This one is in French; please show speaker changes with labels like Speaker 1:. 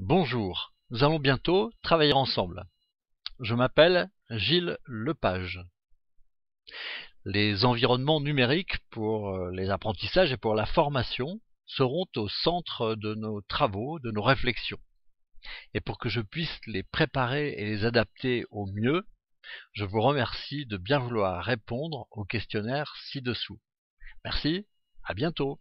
Speaker 1: Bonjour, nous allons bientôt
Speaker 2: travailler ensemble. Je m'appelle Gilles Lepage. Les environnements numériques pour euh, les apprentissages et pour la formation seront au centre de nos travaux, de nos réflexions. Et pour que je puisse les préparer et les adapter au mieux, je vous remercie de bien vouloir répondre au questionnaire ci-dessous. Merci, à bientôt.